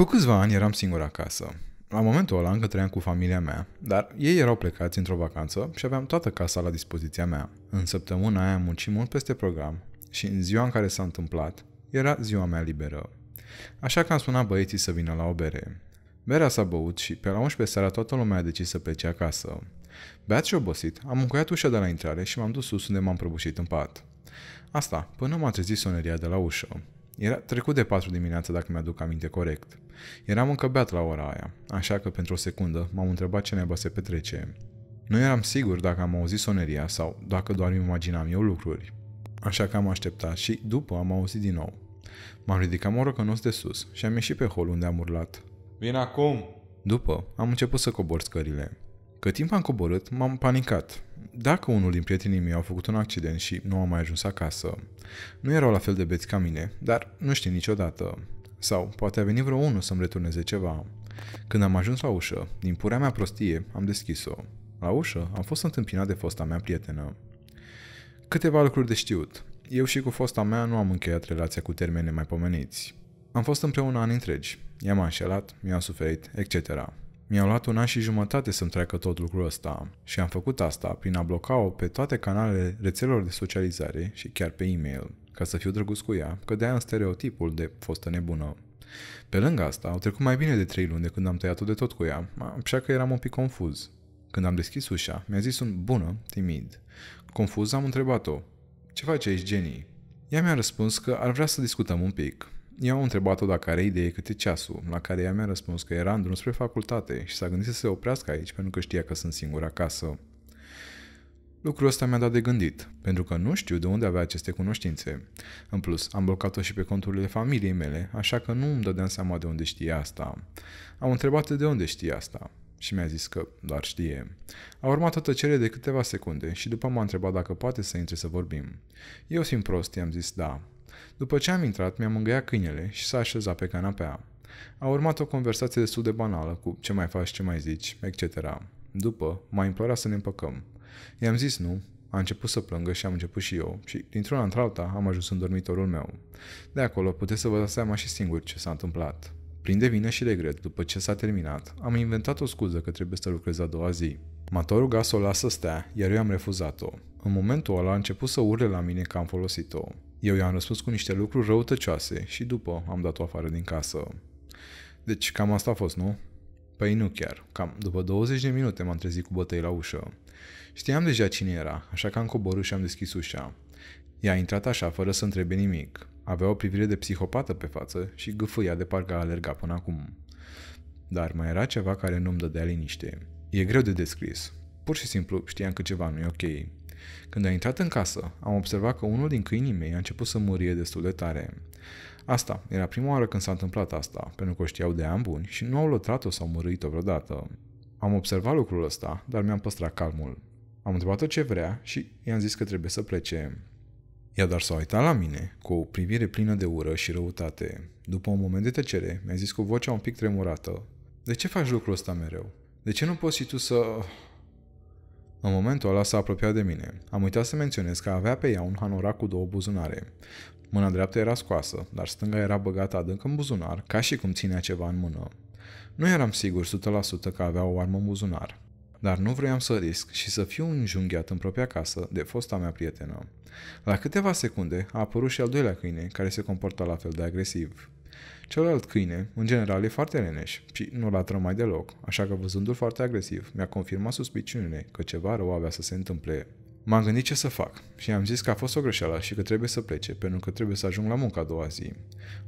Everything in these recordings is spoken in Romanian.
Acum câțiva ani eram singur acasă. La momentul ăla încă trăiam cu familia mea, dar ei erau plecați într-o vacanță și aveam toată casa la dispoziția mea. În săptămâna aia am muncit mult peste program și în ziua în care s-a întâmplat, era ziua mea liberă. Așa că am sunat băieții să vină la o bere. Berea s-a băut și pe la 11 seara toată lumea a decis să plece acasă. Beat și obosit, am încuiat ușa de la intrare și m-am dus sus unde m-am prăbușit în pat. Asta, până m-a trezit soneria de la ușă. Era trecut de 4 dimineața dacă mi-aduc aminte corect. Eram încă beat la ora aia, așa că pentru o secundă m-am întrebat ce neba se petrece. Nu eram sigur dacă am auzit soneria sau dacă doar îmi imaginam eu lucruri. Așa că am așteptat și după am auzit din nou. M-am ridicat morocănos de sus și am ieșit pe hol unde am urlat. Vin acum! După, am început să cobor scările. Cât timp am coborât, m-am panicat. Dacă unul din prietenii mei au făcut un accident și nu am mai ajuns acasă. Nu erau la fel de beți ca mine, dar nu știi niciodată. Sau poate a venit vreo unul să-mi returneze ceva. Când am ajuns la ușă, din purea mea prostie, am deschis-o. La ușă am fost întâmpinat de fosta mea prietenă. Câteva lucruri de știut. Eu și cu fosta mea nu am încheiat relația cu termeni mai pomeniți. Am fost împreună ani întregi. m a înșelat, mi a suferit, etc. Mi-au luat un an și jumătate să-mi treacă tot lucrul ăsta și am făcut asta prin a bloca-o pe toate canalele rețelelor de socializare și chiar pe e-mail ca să fiu drăguț cu ea, cădea în stereotipul de fostă nebună. Pe lângă asta, au trecut mai bine de trei luni de când am tăiat-o de tot cu ea, așa că eram un pic confuz. Când am deschis ușa, mi-a zis un bună, timid. Confuz am întrebat-o, ce faci aici, Jenny? Ea mi-a răspuns că ar vrea să discutăm un pic. Eu am întrebat-o dacă are idee câte ceasul, la care ea mi-a răspuns că era în drum spre facultate și s-a gândit să se oprească aici pentru că știa că sunt singura acasă. Lucrul ăsta mi-a dat de gândit, pentru că nu știu de unde avea aceste cunoștințe. În plus, am blocat-o și pe conturile familiei mele, așa că nu îmi dădeam seama de unde știe asta. Am întrebat de unde știe asta și mi-a zis că doar știe. A urmat o tăcere de câteva secunde și după m-a întrebat dacă poate să intre să vorbim. Eu simt prost, i-am zis da. După ce am intrat, mi-am îngăiat câinele și s-a așezat pe canapea. A urmat o conversație destul de banală cu ce mai faci, ce mai zici, etc. După, m-a implorat să ne împăcăm. I-am zis nu, a început să plângă și am început și eu și dintr o într-alta am ajuns în dormitorul meu. De acolo puteți să vă dați seama și singur ce s-a întâmplat. Prin de vină și regret, după ce s-a terminat, am inventat o scuză că trebuie să lucrez a doua zi. M-a rugat să o lasă să stea, iar eu am refuzat-o. În momentul ăla a început să urle la mine că am folosit-o. Eu i-am răspuns cu niște lucruri răutăcioase și după am dat-o afară din casă. Deci cam asta a fost, nu? Păi nu chiar. Cam după 20 de minute m-am trezit cu bătăi la ușă. Știam deja cine era, așa că am coborât și am deschis ușa. Ea a intrat așa, fără să întrebe nimic. Avea o privire de psihopată pe față și gâfâia de parcă a alergat până acum. Dar mai era ceva care nu-mi dădea liniște. E greu de descris. Pur și simplu știam că ceva nu e ok. Când a intrat în casă, am observat că unul din câinii mei a început să murie destul de tare. Asta era prima oară când s-a întâmplat asta, pentru că o știau de ani buni și nu au lătrat-o sau mărâit-o vreodată. Am observat lucrul ăsta, dar mi-am păstrat calmul. Am întrebat-o ce vrea și i-am zis că trebuie să plece. Ea dar s-a uitat la mine cu o privire plină de ură și răutate. După un moment de tăcere, mi-a zis cu vocea un pic tremurată. De ce faci lucrul ăsta mereu? De ce nu poți și tu să... În momentul ăla s-a apropiat de mine. Am uitat să menționez că avea pe ea un hanorac cu două buzunare. Mâna dreaptă era scoasă, dar stânga era băgată adânc în buzunar, ca și cum ținea ceva în mână. Nu eram sigur 100% că avea o armă în buzunar, dar nu vroiam să risc și să fiu înjunghiat în propria casă de fosta mea prietenă. La câteva secunde a apărut și al doilea câine, care se comporta la fel de agresiv. Celălalt câine, în general, e foarte leneș și nu latră mai deloc, așa că văzându-l foarte agresiv, mi-a confirmat suspiciunile că ceva rău avea să se întâmple. M-am gândit ce să fac și am zis că a fost o greșeală și că trebuie să plece, pentru că trebuie să ajung la munca a doua zi.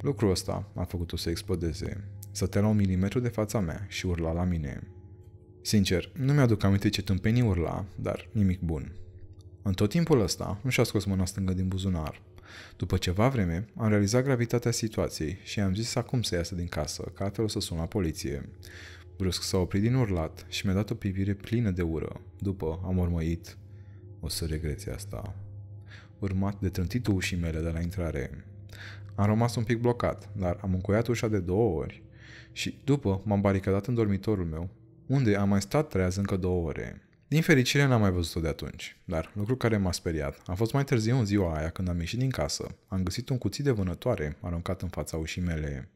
Lucrul ăsta a făcut-o să explodeze. te la un milimetru de fața mea și urla la mine. Sincer, nu mi-aduc aminte ce tâmpenii urla, dar nimic bun. În tot timpul ăsta, nu și-a scos mâna stângă din buzunar. După ceva vreme, am realizat gravitatea situației și am zis acum să iasă din casă, că altfel o să sun la poliție. Brusc s-a oprit din urlat și mi-a dat o privire plină de ură. După am urmăit, o să regreți asta. Urmat de trântitul ușii mele de la intrare. Am rămas un pic blocat, dar am încuiat ușa de două ori și după m-am baricadat în dormitorul meu, unde am mai stat treaz încă două ore. Din fericire n-am mai văzut-o de atunci, dar lucru care m-a speriat a fost mai târziu în ziua aia când am ieșit din casă. Am găsit un cuțit de vânătoare aruncat în fața ușii mele.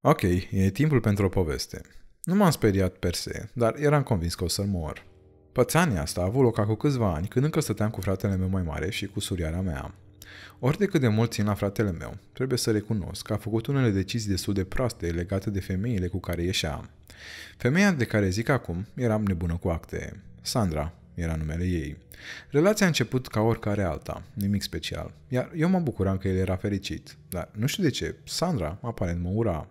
Ok, e timpul pentru o poveste. Nu m-am speriat per se, dar eram convins că o să-l mor. Pățania asta a avut loc acum câțiva ani când încă stăteam cu fratele meu mai mare și cu suriarea mea. Ori de cât de mult țin la fratele meu, trebuie să recunosc că a făcut unele decizii destul de proaste legate de femeile cu care ieșea. Femeia de care zic acum eram nebună cu acte. Sandra era numele ei. Relația a început ca oricare alta, nimic special, iar eu mă bucuram că el era fericit, dar nu știu de ce, Sandra aparent mă ura.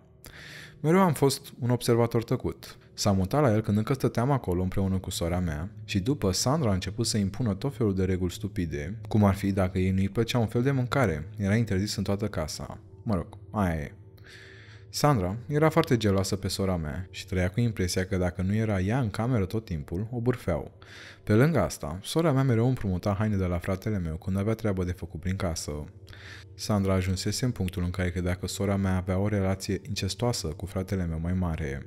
Mereu am fost un observator tăcut, S-a mutat la el când încă stăteam acolo împreună cu sora mea și după Sandra a început să impună tot felul de reguli stupide, cum ar fi dacă ei nu-i plăcea un fel de mâncare, era interzis în toată casa. Mă rog, aia e. Sandra era foarte geloasă pe sora mea și trăia cu impresia că dacă nu era ea în cameră tot timpul, o burfeau. Pe lângă asta, sora mea mereu împrumuta haine de la fratele meu când avea treabă de făcut prin casă. Sandra ajunsese în punctul în care credea că sora mea avea o relație incestoasă cu fratele meu mai mare.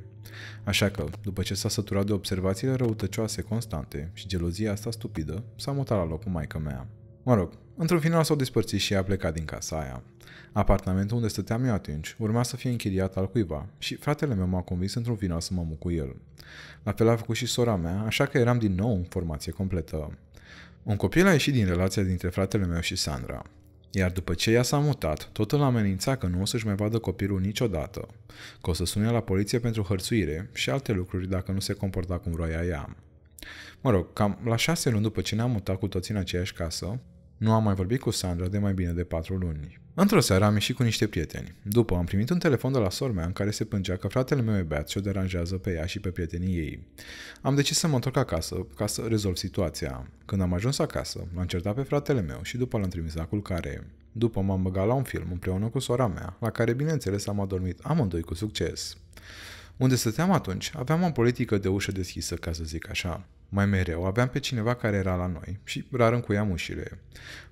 Așa că, după ce s-a săturat de observațiile răutăcioase constante și gelozia asta stupidă, s-a mutat la locul maică mea. Mă rog, într-un final s-au despărțit și a plecat din casa aia. Apartamentul unde stăteam eu atunci urma să fie închiriat al cuiva și fratele meu m-a convins într-un final să mă muc cu el. La fel a făcut și sora mea, așa că eram din nou în formație completă. Un copil a ieșit din relația dintre fratele meu și Sandra. Iar după ce ea s-a mutat, tot îl amenința că nu o să-și mai vadă copilul niciodată, că o să sune la poliție pentru hărțuire și alte lucruri dacă nu se comporta cum vroia ea. Mă rog, cam la șase luni după ce ne-am mutat cu toții în aceeași casă, nu am mai vorbit cu Sandra de mai bine de patru luni. Într-o seară am ieșit cu niște prieteni. După am primit un telefon de la mea în care se plângea că fratele meu e beat și o deranjează pe ea și pe prietenii ei. Am decis să mă întorc acasă ca să rezolv situația. Când am ajuns acasă, l-am certat pe fratele meu și după l-am trimis la culcare. După m-am băgat la un film împreună cu sora mea, la care bineînțeles am adormit amândoi cu succes. Unde stăteam atunci, aveam o politică de ușă deschisă, ca să zic așa. Mai mereu aveam pe cineva care era la noi și rar încuiam ușile.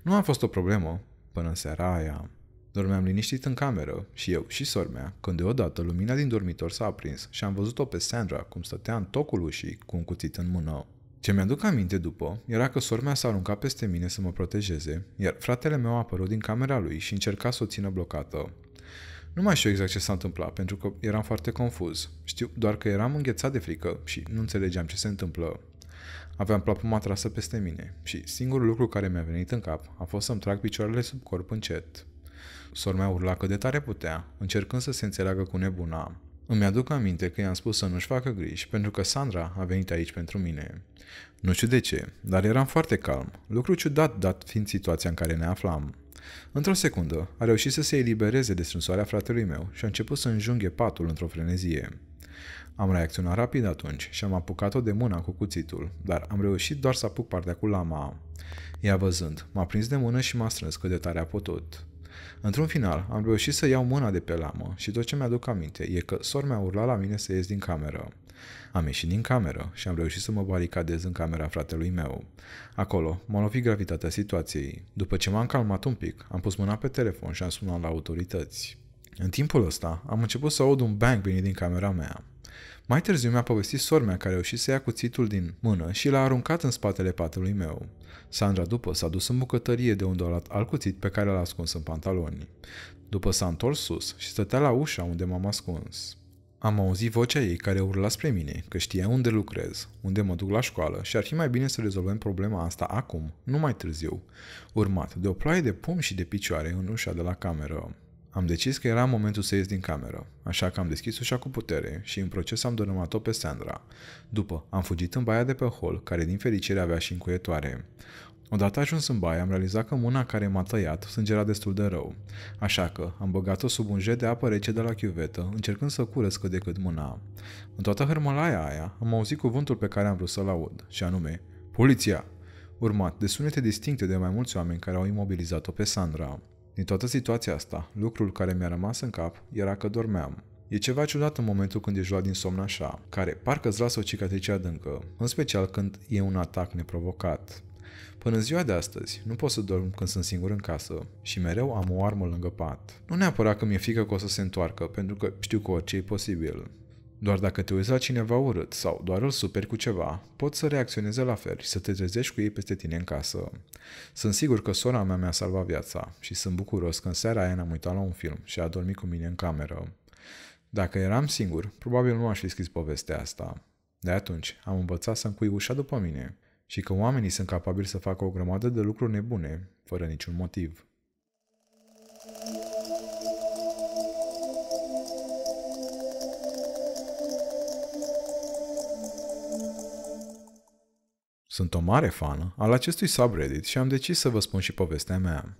Nu a fost o problemă până în seara aia. Dormeam liniștit în cameră și eu și sormea, când deodată lumina din dormitor s-a aprins și am văzut-o pe Sandra cum stătea în tocul ușii cu un cuțit în mână. Ce mi-aduc aminte după era că sormea s-a aruncat peste mine să mă protejeze, iar fratele meu a apărut din camera lui și încerca să o țină blocată. Nu mai știu exact ce s-a întâmplat, pentru că eram foarte confuz. Știu doar că eram înghețat de frică și nu înțelegeam ce se întâmplă. Aveam plapuma trasă peste mine și singurul lucru care mi-a venit în cap a fost să-mi trag picioarele sub corp încet. Sora mea urla cât de tare putea, încercând să se înțeleagă cu nebuna. Îmi aduc aminte că i-am spus să nu-și facă griji, pentru că Sandra a venit aici pentru mine. Nu știu de ce, dar eram foarte calm, lucru ciudat dat fiind situația în care ne aflam. Într-o secundă, a reușit să se elibereze de strânsoarea fratelui meu și a început să înjunghe patul într-o frenezie. Am reacționat rapid atunci și am apucat-o de mâna cu cuțitul, dar am reușit doar să apuc partea cu lama. Ea văzând, m-a prins de mână și m-a strâns cât de tare a putut. Într-un final, am reușit să iau mâna de pe lamă și tot ce mi-aduc aminte e că sor mi-a urlat la mine să ies din cameră. Am ieșit din cameră și am reușit să mă baricadez în camera fratelui meu. Acolo m-a lovit gravitatea situației. După ce m-am calmat un pic, am pus mâna pe telefon și am sunat la autorități. În timpul ăsta, am început să aud un bang venit din camera mea. Mai târziu mi-a povestit sormea care a reușit să ia cuțitul din mână și l-a aruncat în spatele patului meu. Sandra după s-a dus în bucătărie de unde a luat alt cuțit pe care l-a ascuns în pantaloni. După s-a întors sus și stătea la ușa unde m-am ascuns. Am auzit vocea ei care urla spre mine, că știa unde lucrez, unde mă duc la școală și ar fi mai bine să rezolvăm problema asta acum, nu mai târziu, urmat de o ploaie de pumn și de picioare în ușa de la cameră. Am decis că era momentul să ies din cameră, așa că am deschis ușa cu putere și în proces am dărâmat-o pe Sandra. După, am fugit în baia de pe hol, care din fericire avea și încuietoare. Odată ajuns în baie, am realizat că mâna care m-a tăiat sângera destul de rău, așa că am băgat-o sub un jet de apă rece de la chiuvetă, încercând să curăț cât de cât mâna. În toată hârmălaia aia, am auzit cuvântul pe care am vrut să-l aud, și anume, Poliția! Urmat de sunete distincte de mai mulți oameni care au imobilizat-o pe Sandra. Din toată situația asta, lucrul care mi-a rămas în cap era că dormeam. E ceva ciudat în momentul când ești luat din somn așa, care parcă îți lasă o cicatrice adâncă, în special când e un atac neprovocat. Până în ziua de astăzi, nu pot să dorm când sunt singur în casă și mereu am o armă lângă pat. Nu neapărat că mi-e frică că o să se întoarcă, pentru că știu că orice e posibil, doar dacă te uiți la cineva urât sau doar îl superi cu ceva, poți să reacționeze la fel și să te trezești cu ei peste tine în casă. Sunt sigur că sora mea mi-a salvat viața și sunt bucuros că în seara aia ne-am uitat la un film și a dormit cu mine în cameră. Dacă eram singur, probabil nu aș fi scris povestea asta. De atunci, am învățat să cui ușa după mine și că oamenii sunt capabili să facă o grămadă de lucruri nebune, fără niciun motiv. Sunt o mare fană al acestui subreddit și am decis să vă spun și povestea mea.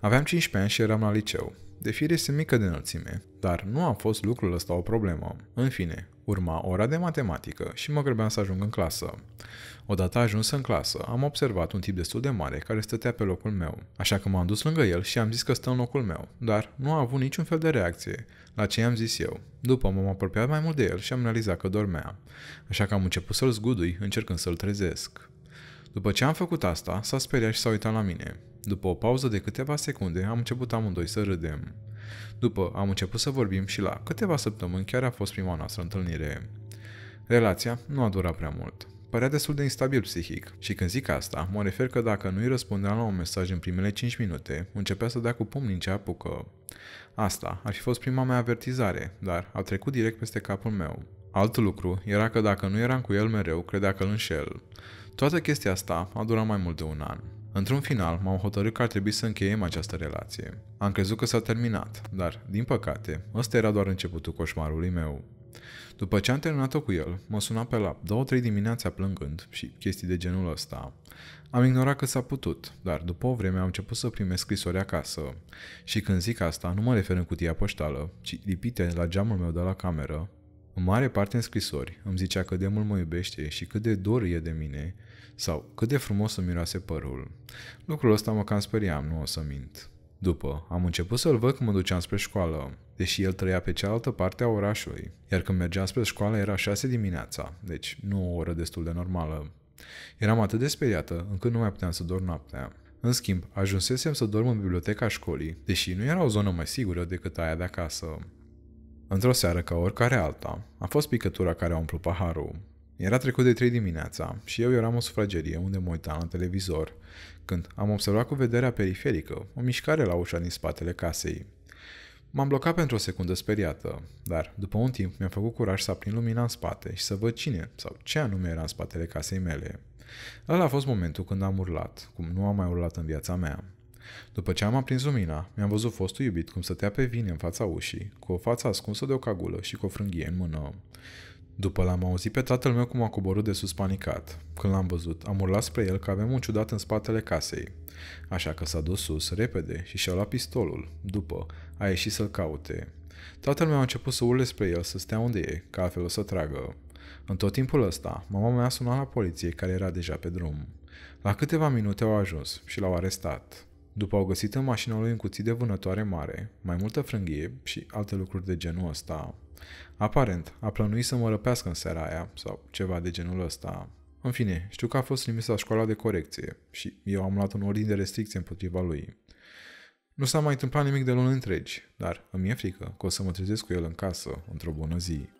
Aveam 15 ani și eram la liceu. De fire este mică de înălțime, dar nu a fost lucrul ăsta o problemă. În fine, Urma ora de matematică și mă grăbeam să ajung în clasă. Odată ajuns în clasă, am observat un tip destul de mare care stătea pe locul meu, așa că m-am dus lângă el și am zis că stă în locul meu, dar nu a avut niciun fel de reacție, la ce i-am zis eu. După m-am apropiat mai mult de el și am realizat că dormea, așa că am început să-l zgudui, încercând să-l trezesc. După ce am făcut asta, s-a speriat și s-a uitat la mine. După o pauză de câteva secunde, am început amândoi să râdem. După, am început să vorbim și la câteva săptămâni chiar a fost prima noastră întâlnire. Relația nu a durat prea mult. Părea destul de instabil psihic și când zic asta, mă refer că dacă nu-i răspundeam la un mesaj în primele 5 minute, începea să dea cu pumn în ce apucă. Asta ar fi fost prima mea avertizare, dar a trecut direct peste capul meu. Alt lucru era că dacă nu eram cu el mereu, credea că îl înșel. Toată chestia asta a durat mai mult de un an. Într-un final, m-am hotărât că ar trebui să încheiem această relație. Am crezut că s-a terminat, dar, din păcate, ăsta era doar începutul coșmarului meu. După ce am terminat-o cu el, mă suna pe la 2-3 dimineața plângând și chestii de genul ăsta. Am ignorat că s-a putut, dar după o vreme am început să primesc scrisori acasă. Și când zic asta, nu mă refer în cutia poștală, ci lipite la geamul meu de la cameră, în mare parte în scrisori îmi zicea cât de mult mă iubește și cât de dor e de mine sau cât de frumos îmi miroase părul. Lucrul ăsta mă cam speriam, nu o să mint. După, am început să-l văd când mă duceam spre școală, deși el trăia pe cealaltă parte a orașului, iar când mergeam spre școală era 6 dimineața, deci nu o oră destul de normală. Eram atât de speriată încât nu mai puteam să dorm noaptea. În schimb, ajunsesem să dorm în biblioteca școlii, deși nu era o zonă mai sigură decât aia de acasă. Într-o seară ca oricare alta, a fost picătura care a umplut paharul. Era trecut de 3 dimineața și eu eram o sufragerie unde mă uitam la televizor, când am observat cu vederea periferică o mișcare la ușa din spatele casei. M-am blocat pentru o secundă speriată, dar după un timp mi-a făcut curaj să aprind lumina în spate și să văd cine sau ce anume era în spatele casei mele. Ăla a fost momentul când am urlat, cum nu am mai urlat în viața mea. După ce am aprins lumina, mi-am văzut fostul iubit cum stătea pe vine în fața ușii, cu o față ascunsă de o cagulă și cu o frânghie în mână. După l-am auzit pe tatăl meu cum a coborât de sus panicat. Când l-am văzut, am urlat spre el că avem un ciudat în spatele casei. Așa că s-a dus sus, repede, și și-a luat pistolul. După, a ieșit să-l caute. Tatăl meu a început să urle spre el să stea unde e, ca altfel o să tragă. În tot timpul ăsta, mama mea a sunat la poliție care era deja pe drum. La câteva minute au ajuns și l-au arestat. După au găsit în mașina lui un cuțit de vânătoare mare, mai multă frânghie și alte lucruri de genul ăsta. Aparent, a plănuit să mă răpească în seara aia sau ceva de genul ăsta. În fine, știu că a fost trimis la școala de corecție și eu am luat un ordin de restricție împotriva lui. Nu s-a mai întâmplat nimic de luni întregi, dar îmi e frică că o să mă trezesc cu el în casă într-o bună zi.